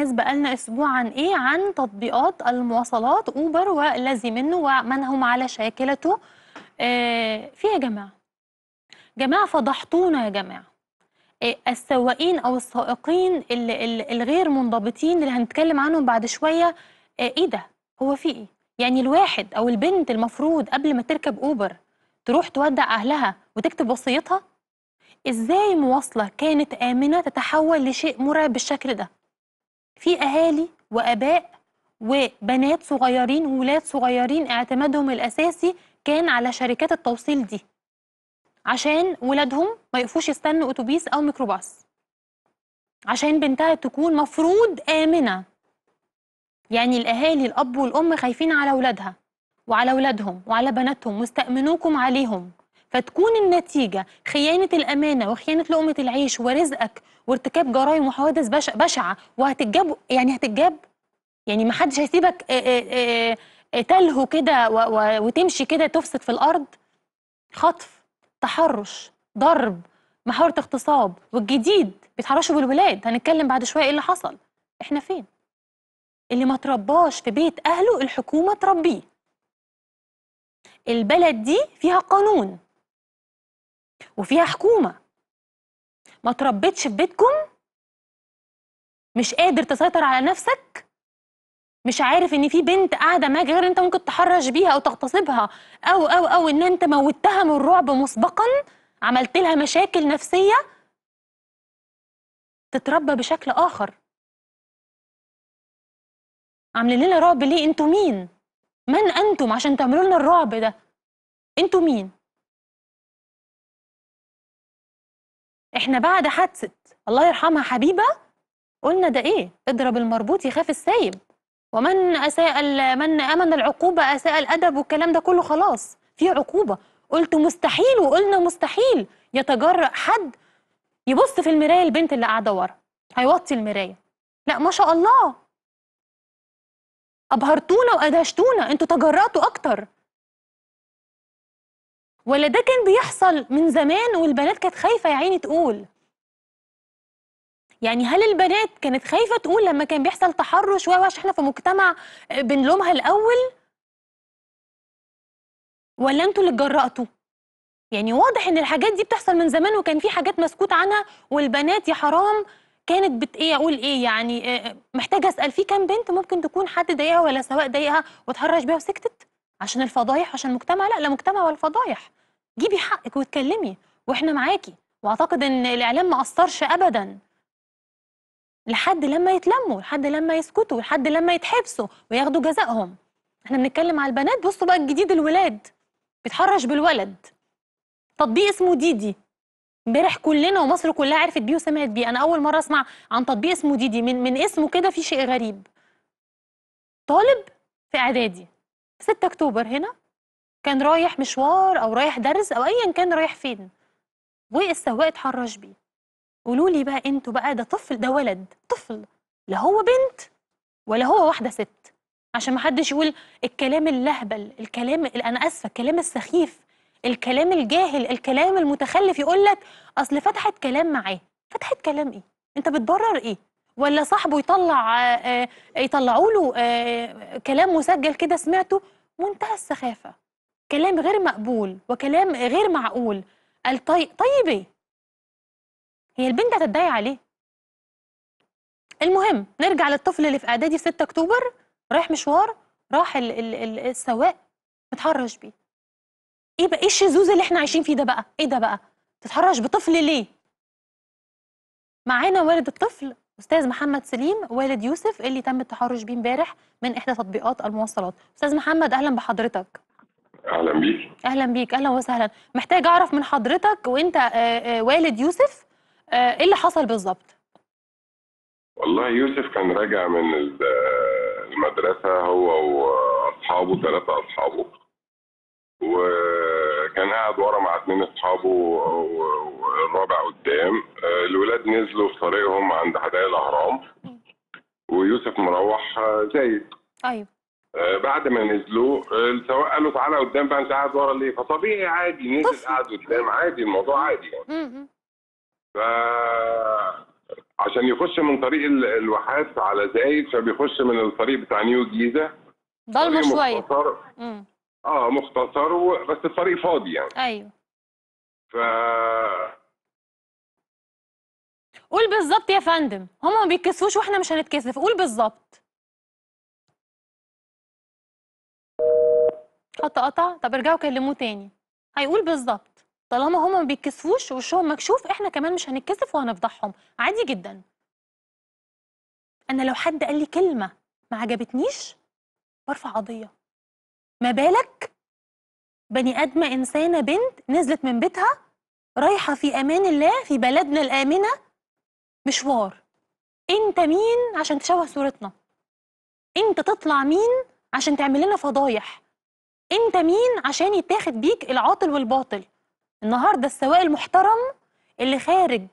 ناس بقالنا أسبوع عن إيه؟ عن تطبيقات المواصلات أوبر والذي منه ومن هم على شاكلته آه في يا جماعة جماعة فضحتونا يا جماعة آه، السواقين او السائقين الغير منضبطين اللي هنتكلم عنهم بعد شويه آه، ايه ده هو في ايه يعني الواحد او البنت المفروض قبل ما تركب اوبر تروح تودع اهلها وتكتب وصيتها ازاي مواصله كانت امنه تتحول لشيء مرعب بالشكل ده في اهالي واباء وبنات صغيرين وولاد صغيرين اعتمادهم الاساسي كان على شركات التوصيل دي عشان ولادهم ما يقفوش يستنوا اتوبيس او ميكروباص عشان بنتها تكون مفروض امنه يعني الاهالي الاب والام خايفين على ولادها وعلى ولادهم وعلى بناتهم مستأمنوكم عليهم فتكون النتيجه خيانه الامانه وخيانه لقمه العيش ورزقك وارتكاب جرائم وحوادث بشعه بشع وهتتجاب يعني هتتجاب يعني ما حدش هيسيبك تلهو كده وتمشي كده تفسد في الارض خطف تحرش ضرب محاولة اغتصاب والجديد بيتحرشوا بالولاد هنتكلم بعد شوية ايه اللي حصل احنا فين اللي ما ترباش في بيت اهله الحكومة تربيه البلد دي فيها قانون وفيها حكومه ما تربيتش في بيتكم مش قادر تسيطر على نفسك مش عارف ان في بنت قاعده معاك غير انت ممكن تحرش بيها او تغتصبها او او او ان انت موتها من الرعب مسبقا عملت لها مشاكل نفسيه تتربى بشكل اخر عاملين لنا رعب ليه انتوا مين من انتم عشان تعملوا لنا الرعب ده انتوا مين احنا بعد حادثه الله يرحمها حبيبه قلنا ده ايه اضرب المربوط يخاف السايب ومن اساء من امن العقوبه اساء الادب والكلام ده كله خلاص في عقوبه قلت مستحيل وقلنا مستحيل يتجرأ حد يبص في المرايه البنت اللي قاعده ورا هيوطي المرايه لا ما شاء الله ابهرتونا وادهشتونا انتوا تجرأتوا اكتر ولا ده كان بيحصل من زمان والبنات كانت خايفه يا عيني تقول يعني هل البنات كانت خايفه تقول لما كان بيحصل تحرش و احنا في مجتمع بنلومها الاول ولا انتوا اللي اتجرأتوا يعني واضح ان الحاجات دي بتحصل من زمان وكان في حاجات مسكوت عنها والبنات يا حرام كانت بت ايه اقول ايه يعني آه، آه، محتاجه اسال في كام بنت ممكن تكون حد ضايقها ولا سواء ضايقها وتحرش بيها وسكتت عشان الفضايح عشان المجتمع لا لا مجتمع ولا فضايح جيبي حقك واتكلمي واحنا معاكي واعتقد ان الاعلام ما قصرش ابدا لحد لما يتلموا لحد لما يسكتوا لحد لما يتحبسوا وياخدوا جزائهم احنا بنتكلم على البنات بصوا بقى الجديد الولاد بيتحرش بالولد تطبيق اسمه ديدي امبارح كلنا ومصر كلها عرفت بيه وسمعت بيه انا اول مره اسمع عن تطبيق اسمه ديدي من من اسمه كده في شيء غريب طالب في اعدادي 6 اكتوبر هنا كان رايح مشوار او رايح درس او ايا كان رايح فين والسواق اتحرش بيه قولوا لي بقى انتوا بقى ده طفل ده ولد طفل لا هو بنت ولا هو واحده ست عشان ما حدش يقول الكلام اللهبل الكلام انا اسفه الكلام السخيف الكلام الجاهل الكلام المتخلف يقول لك اصل فتحت كلام معاه فتحت كلام ايه انت بتبرر ايه ولا صاحبه يطلع آه، آه، يطلعوا له آه، كلام مسجل كده سمعته منتهى السخافه كلام غير مقبول وكلام غير معقول قال طي... طيب ايه هي البنت هتدعي عليه المهم نرجع للطفل اللي في اعدادي في 6 اكتوبر رايح مشوار راح ال ال ال السواق متحرش بيه ايه بقى ايه الشذوذ اللي احنا عايشين فيه ده بقى ايه ده بقى تتحرش بطفل ليه معانا والد الطفل استاذ محمد سليم والد يوسف اللي تم التحرش بيه امبارح من احدى تطبيقات المواصلات استاذ محمد اهلا بحضرتك اهلا بيك اهلا بيك اهلا وسهلا محتاج اعرف من حضرتك وانت آه، آه، والد يوسف آه، ايه اللي حصل بالظبط والله يوسف كان راجع من المدرسه هو واصحابه ثلاثه اصحابه وكان قاعد ورا مع اتنين اصحابه والرابع قدام الولاد نزلوا في طريقهم عند حدائق الاهرام ويوسف مروح زايد ايوه آه، بعد ما نزلوا السواق آه، قال له تعالى قدام بقى انت قاعد ورا ليه؟ فطبيعي عادي نزل قاعد قدام عادي الموضوع عادي يعني. ف عشان يخش من طريق الواحات على زايد فبيخش من الطريق بتاع نيو جيزه ضلمه شويه اه مختصر و... بس الطريق فاضي يعني ايوه ف قول بالظبط يا فندم هم ما بيتكسفوش واحنا مش هنتكسف قول بالظبط حط قطع طب ارجعوا كلموه تاني هيقول بالظبط طالما هما ما بيتكسفوش وشهم مكشوف احنا كمان مش هنتكسف وهنفضحهم عادي جدا انا لو حد قال لي كلمه ما عجبتنيش برفع قضيه ما بالك بني ادمه انسانه بنت نزلت من بيتها رايحه في امان الله في بلدنا الامنه مشوار انت مين عشان تشوه صورتنا انت تطلع مين عشان تعمل لنا فضايح انت مين عشان يتاخد بيك العاطل والباطل النهارده السواق المحترم اللي خارج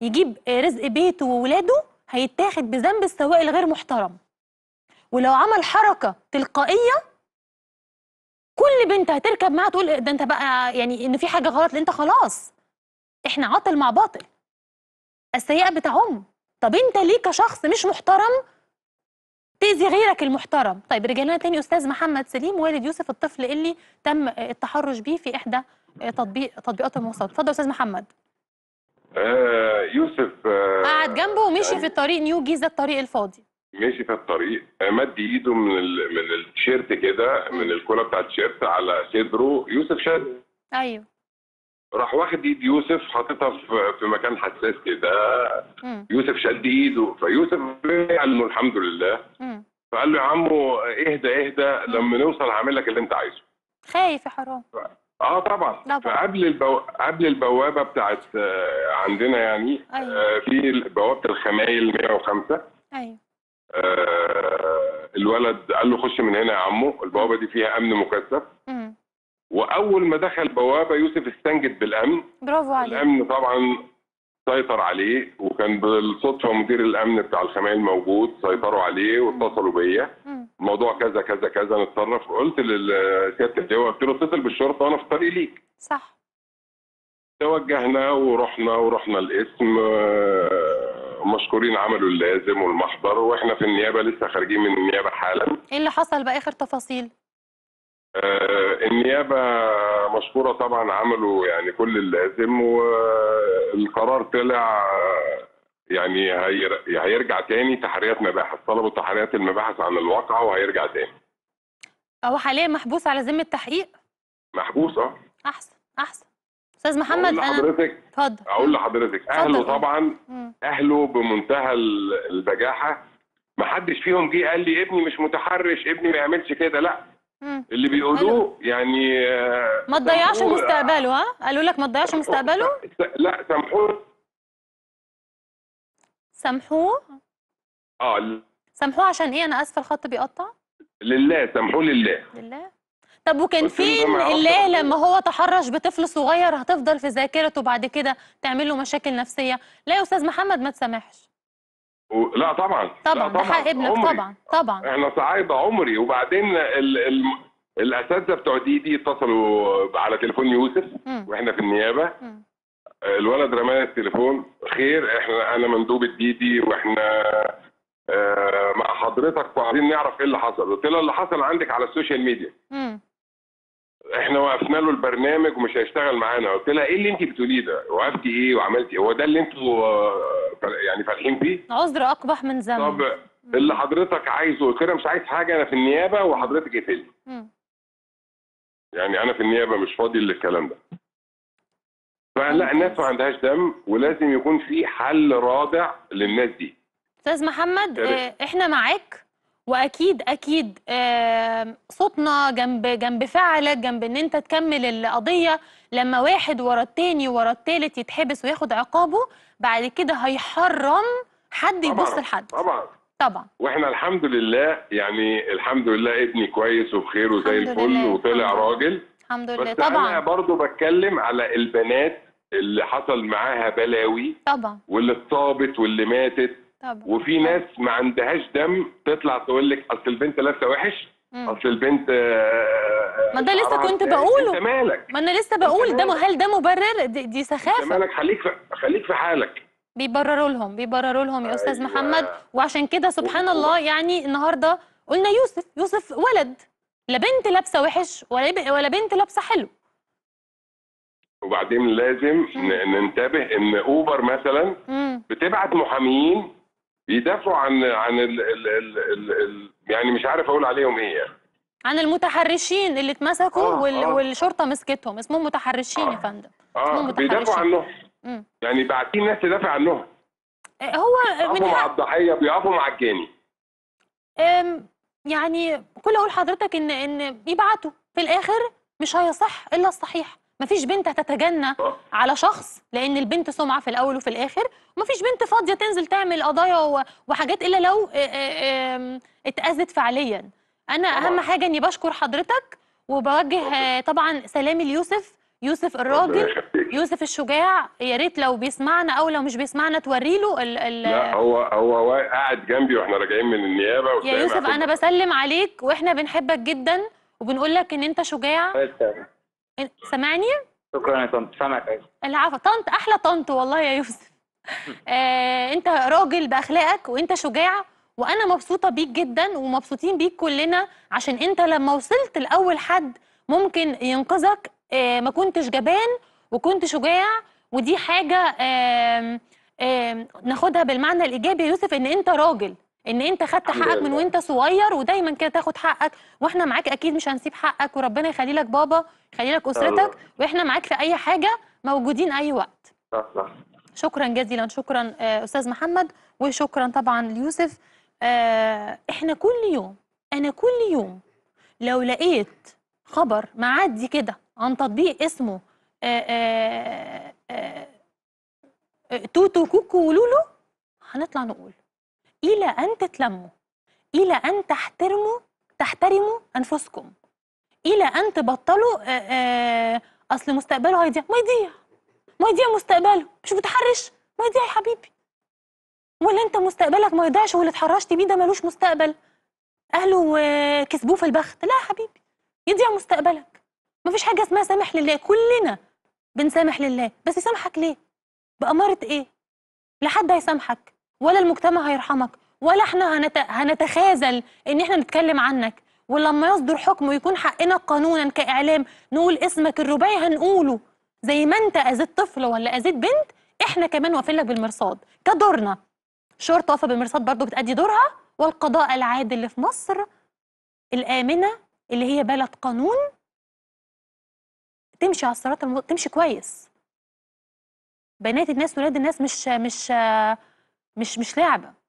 يجيب رزق بيته وولاده هيتاخد بذنب السواق الغير محترم ولو عمل حركه تلقائيه كل بنت هتركب معاها تقول ده انت بقى يعني ان في حاجه غلط انت خلاص احنا عاطل مع باطل السيئه بتعم طب انت ليه كشخص مش محترم تأذي غيرك المحترم طيب رجعنا تاني أستاذ محمد سليم والد يوسف الطفل اللي تم التحرش بيه في إحدى تطبيق تطبيقات المواصلات اتفضل أستاذ محمد آه يوسف آه قعد جنبه ومشي يعني في الطريق نيو جيزة الطريق الفاضي مشي في الطريق آه، مد ايده من ال... من التيشيرت كده من الكوره بتاع التيشيرت على صدره يوسف شد ايوه راح واخد ايد يوسف حاططها في مكان حساس كده يوسف شد ايده فيوسف له الحمد لله فقال له يا عمو اهدى اهدى لما نوصل هعمل لك اللي انت عايزه خايف يا حرام اه طبعا طبعا فقبل البو... قبل البوابه بتاعت آه، عندنا يعني أيوة. آه، في بوابه الخمايل 105 ايوه آه الولد قال له خش من هنا يا عمو البوابه دي فيها امن مكثف واول ما دخل بوابه يوسف استنجد بالامن برافو عليك الامن طبعا سيطر عليه وكان بالصدفه مدير الامن بتاع الخمائل موجود سيطروا عليه واتصلوا بيا الموضوع كذا كذا كذا نتصرف قلت لسياده الجو قلت له اتصل بالشرطه وانا في الطريق ليك صح توجهنا ورحنا ورحنا القسم آه، مشكورين عملوا اللازم والمحضر واحنا في النيابه لسه خارجين من النيابه حالا ايه اللي حصل بقى اخر تفاصيل آه، النيابه مشكوره طبعا عملوا يعني كل اللازم والقرار طلع آه، يعني هيرجع تاني تحريات مباحث طلبوا تحريات المباحث عن الواقعه وهيرجع تاني هو حاليا محبوس على ذمه تحقيق محبوس اه احسن احسن استاذ محمد انا حضرتك اتفضل اقول لحضرتك اهله طبعا اهله بمنتهى البجاحه ما حدش فيهم جه قال لي ابني مش متحرش ابني ما يعملش كده لا اللي بيقولوه يعني آه، ما تضيعش مستقبله ها قالوا لك ما تضيعش مستقبله لا سامحوه سامحوه اه سامحوه عشان ايه انا اسفه الخط بيقطع لله سامحوه لله لله طب وكان فين الله لما هو تحرش بطفل صغير هتفضل في ذاكرته بعد كده تعمل له مشاكل نفسيه لا يا استاذ محمد ما تسامحش و... لا طبعا طبعا ده حق ابنك طبعا طبعا احنا صعايده عمري وبعدين ال... ال... الاساتذه بتوع دي دي اتصلوا على تليفون يوسف م. واحنا في النيابه م. الولد رمى التليفون خير احنا انا مندوب الدي دي واحنا آه، مع حضرتك وعايزين نعرف ايه اللي حصل قلت له اللي حصل عندك على السوشيال ميديا م. احنا وقفنا له البرنامج ومش هيشتغل معانا قلت لها ايه اللي انت بتقوليه ده وقفتي ايه وعملتي إيه؟ هو ده اللي انتوا آه، يعني فالحين فيه عذر اقبح من ذنب طب اللي حضرتك عايزه كده مش عايز حاجه انا في النيابه وحضرتك اقفلي يعني انا في النيابه مش فاضي للكلام ده فلا الناس ما عندهاش دم ولازم يكون في حل رادع للناس دي استاذ محمد آه، احنا معاك واكيد اكيد صوتنا جنب جنب فعلك جنب ان انت تكمل القضيه لما واحد ورا التاني ورا التالت يتحبس وياخد عقابه بعد كده هيحرم حد يبص لحد طبعا طبعا واحنا الحمد لله يعني الحمد لله ابني كويس وبخير وزي الفل وطلع راجل الحمد لله بس طبعا انا برضو بتكلم على البنات اللي حصل معاها بلاوي طبعا واللي اتصابت واللي ماتت وفي آه. ناس ما عندهاش دم تطلع تقول لك اصل البنت لابسه وحش اصل البنت آه، آه، ما ده لسه كنت بقوله انت مالك ما انا لسه بقول ده هل ده مبرر دي, دي سخافه مالك خليك في خليك في حالك بيبرروا لهم بيبرروا لهم يا استاذ أيوة. محمد وعشان كده سبحان الله يعني النهارده قلنا يوسف يوسف ولد لا بنت لابسه وحش ولا ولا بنت لابسه حلو وبعدين لازم ننتبه ان اوبر مثلا بتبعت محاميين بيدافعوا عن عن ال ال ال ال الـ يعني مش عارف اقول عليهم ايه يعني عن المتحرشين اللي اتمسكوا آه وال... آه والشرطه مسكتهم اسمهم متحرشين آه يا فندم اه بيدافعوا عنهم يعني باعتين ناس تدافع عنهم إيه، هو من مع الضحيه بيقفوا مع الجاني يعني كل اقول حضرتك ان ان يبعتوا في الاخر مش هيصح الا الصحيح مفيش بنت هتتجنى آه. على شخص لان البنت سمعه في الاول وفي الاخر ومفيش بنت فاضيه تنزل تعمل قضايا وحاجات الا لو آه، آه، اتاذت فعليا انا اهم حاجه اني بشكر حضرتك وبوجه طبعا سلامي ليوسف يوسف الراجل يوسف الشجاع يا ريت لو بيسمعنا او لو مش بيسمعنا توري له ال ال لا هو هو قاعد جنبي واحنا راجعين من النيابه يا يوسف انا بسلم عليك واحنا بنحبك جدا وبنقول لك ان انت شجاع سامعني؟ شكرا يا طنط سامعك ايوه العفو طنط احلى طنط والله يا يوسف آه انت راجل باخلاقك وانت شجاع وانا مبسوطه بيك جدا ومبسوطين بيك كلنا عشان انت لما وصلت لاول حد ممكن ينقذك آه ما كنتش جبان وكنت شجاع ودي حاجه آه آه ناخدها بالمعنى الايجابي يا يوسف ان انت راجل ان انت خدت حقك من وانت صغير ودايما كده تاخد حقك واحنا معاك اكيد مش هنسيب حقك وربنا يخلي لك بابا يخلي لك اسرتك واحنا معاك في اي حاجه موجودين اي وقت صح آه، صح آه. شكرا جزيلا شكرا آه، استاذ محمد وشكرا طبعا ليوسف احنا كل يوم انا كل يوم لو لقيت خبر معدي كده عن تطبيق اسمه توتو كوكو ولولو هنطلع نقول إلى أن تتلموا إلى أن تحترموا تحترموا أنفسكم إلى أن تبطلوا أصل مستقبله هيضيع ما يضيع ما يضيع مستقبله مش متحرش ما يضيع يا حبيبي ولا أنت مستقبلك ما يضيعش واللي اتحرشت بيه ده ملوش مستقبل أهله كسبوه في البخت لا يا حبيبي يضيع مستقبلك ما فيش حاجة اسمها سامح لله كلنا بنسامح لله بس يسامحك ليه؟ بأمارة إيه؟ لحد هيسامحك ولا المجتمع هيرحمك ولا احنا هنت... هنتخاذل ان احنا نتكلم عنك ولما يصدر حكم ويكون حقنا قانونا كاعلام نقول اسمك الرباعي هنقوله زي ما انت اذيت طفل ولا اذيت بنت احنا كمان واقفين لك بالمرصاد كدورنا شرطه واقفه بالمرصاد برضه بتأدي دورها والقضاء العادل في مصر الامنه اللي هي بلد قانون تمشي على الصراط تمشي كويس بنات الناس ولاد الناس مش مش مش مش لعبه